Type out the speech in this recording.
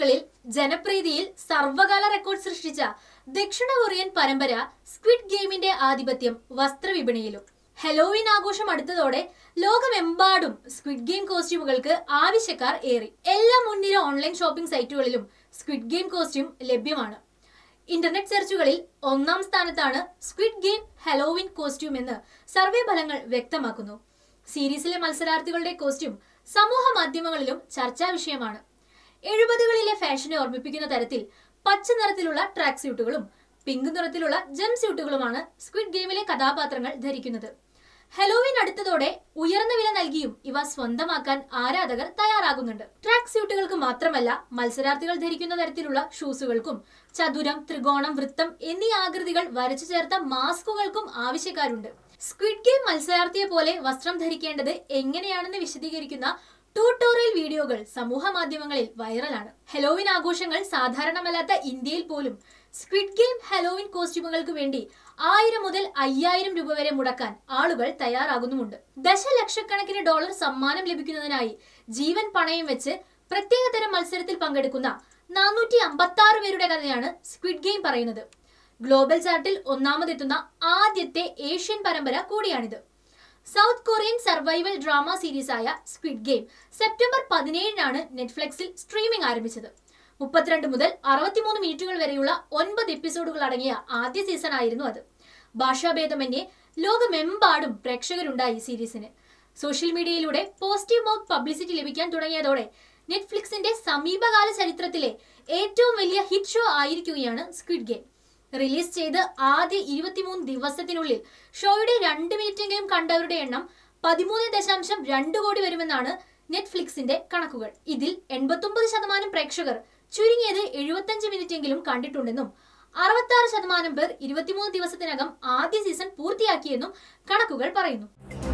ബിസിനസ്സുകളിൽ ജനപ്രീതിയിൽ സർവകാല record സൃഷ്ടിച്ച ദക്ഷിണ Korean പരമ്പര സ്ക്വിഡ് ഗെയിമിന്റെ ആധിപത്യം വസ്ത്രവിപണിയിലും ഹലോവിൻ ആഘോഷം അടുത്തതോടെ ലോകമെമ്പാടും സ്ക്വിഡ് ഗെയിം കോസ്റ്റ്യൂമുകൾക്ക് ആവശ്യക്കാർ ഏറി എല്ലാ മുൻനിര ഓൺലൈൻ ഷോപ്പിംഗ് സൈറ്റുകളിലും സ്ക്വിഡ് ഗെയിം കോസ്റ്റ്യൂം ലഭ്യമാണ് ഇന്റർനെറ്റ് സെർച്ചുകളിൽ ഒന്നാം സ്ഥാനത്താണ് സ്ക്വിഡ് ഗെയിം ഹലോവിൻ കോസ്റ്റ്യൂം എന്ന് സർവേ ഫലങ്ങൾ വ്യക്തമാക്കുന്നു സീരീസിലെ മത്സരാർത്ഥികളുടെ കോസ്റ്റ്യൂം സമൂഹ മാധ്യമങ്ങളിലും ചർച്ചാ വിഷയമാണ് എഴുപതുകളിലെ ഫാഷനെ ഓർമ്മിപ്പിക്കുന്ന തരത്തിൽ പച്ച നിറത്തിലുള്ള ട്രാക്ക് സ്യൂട്ടുകളും പിങ്ക് നിറത്തിലുള്ള ജം സ്യൂട്ടുകളുമാണ് സ്ക്വിഡ് ഗെയിമിലെ കഥാപാത്രങ്ങൾ ധരിക്കുന്നത് ഹലോവിൻ അടുത്തതോടെ ഉയർന്ന വില നൽകിയും ഇവ സ്വന്തമാക്കാൻ ആരാധകർ തയ്യാറാകുന്നുണ്ട് ട്രാക്ക് സ്യൂട്ടുകൾക്ക് മാത്രമല്ല മത്സരാർത്ഥികൾ ധരിക്കുന്ന തരത്തിലുള്ള ഷൂസുകൾക്കും ചതുരം ത്രികോണം വൃത്തം എന്നീ ആകൃതികൾ വരച്ചു ചേർത്ത മാസ്കുകൾക്കും ആവശ്യക്കാരുണ്ട് സ്ക്വിഡ് ഗെയിം മത്സരാർത്ഥിയെ പോലെ വസ്ത്രം ധരിക്കേണ്ടത് എങ്ങനെയാണെന്ന് വിശദീകരിക്കുന്ന ട്യൂട്ടോറിയൽ വീഡിയോകൾ സമൂഹ മാധ്യമങ്ങളിൽ വൈറലാണ് ഹലോവിൻ ആഘോഷങ്ങൾ സാധാരണമല്ലാത്ത ഇന്ത്യയിൽ പോലും സ്ക്വിഡ് ഗെയിം ഹലോവിൻ കോസ്റ്റ്യൂമുകൾക്ക് വേണ്ടി ആയിരം മുതൽ അയ്യായിരം രൂപ വരെ മുടക്കാൻ ആളുകൾ തയ്യാറാകുന്നുമുണ്ട് ദശലക്ഷക്കണക്കിന് ഡോളർ സമ്മാനം ലഭിക്കുന്നതിനായി ജീവൻ പണയം വെച്ച് പ്രത്യേകതരം മത്സരത്തിൽ പങ്കെടുക്കുന്ന നാനൂറ്റി അമ്പത്തി ആറ് പേരുടെ കഥയാണ് സ്ക്വിഡ് ഗെയിം പറയുന്നത് ഗ്ലോബൽ ചാർട്ടിൽ ഒന്നാമതെത്തുന്ന ആദ്യത്തെ ഏഷ്യൻ പരമ്പര കൂടിയാണിത് സൗത്ത് കൊറിയൻ സർവൈവൽ ഡ്രാമ സീരീസായ സ്ക്വിഡ് ഗെയിം സെപ്റ്റംബർ പതിനേഴിനാണ് നെറ്റ്ഫ്ലിക്സിൽ സ്ട്രീമിംഗ് ആരംഭിച്ചത് മുപ്പത്തിരണ്ട് മുതൽ അറുപത്തിമൂന്ന് മിനിറ്റുകൾ വരെയുള്ള ഒൻപത് എപ്പിസോഡുകൾ അടങ്ങിയ ആദ്യ സീസൺ ആയിരുന്നു അത് ഭാഷാഭേദമന്യേ ലോകമെമ്പാടും പ്രേക്ഷകരുണ്ടായി സീരീസിന് സോഷ്യൽ മീഡിയയിലൂടെ പോസിറ്റീവ് മൗത്ത് പബ്ലിസിറ്റി ലഭിക്കാൻ തുടങ്ങിയതോടെ നെറ്റ്ഫ്ലിക്സിന്റെ സമീപകാല ചരിത്രത്തിലെ ഏറ്റവും വലിയ ഹിറ്റ് ഷോ ആയിരിക്കുകയാണ് സ്ക്വിഡ് ഗെയിം റിലീസ് ചെയ്ത് ആദ്യ ഇരുപത്തിമൂന്ന് ദിവസത്തിനുള്ളിൽ ഷോയുടെ രണ്ട് മിനിറ്റെങ്കിലും കണ്ടവരുടെ എണ്ണം പതിമൂന്ന് ദശാംശം രണ്ട് കോടി വരുമെന്നാണ് നെറ്റ്ഫ്ലിക്സിന്റെ കണക്കുകൾ ഇതിൽ എൺപത്തൊമ്പത് ശതമാനം പ്രേക്ഷകർ ചുരുങ്ങിയത് എഴുപത്തഞ്ച് മിനിറ്റെങ്കിലും കണ്ടിട്ടുണ്ടെന്നും അറുപത്തി ആറ് ശതമാനം പേർ ഇരുപത്തിമൂന്ന് ദിവസത്തിനകം ആദ്യ സീസൺ പൂർത്തിയാക്കിയെന്നും കണക്കുകൾ പറയുന്നു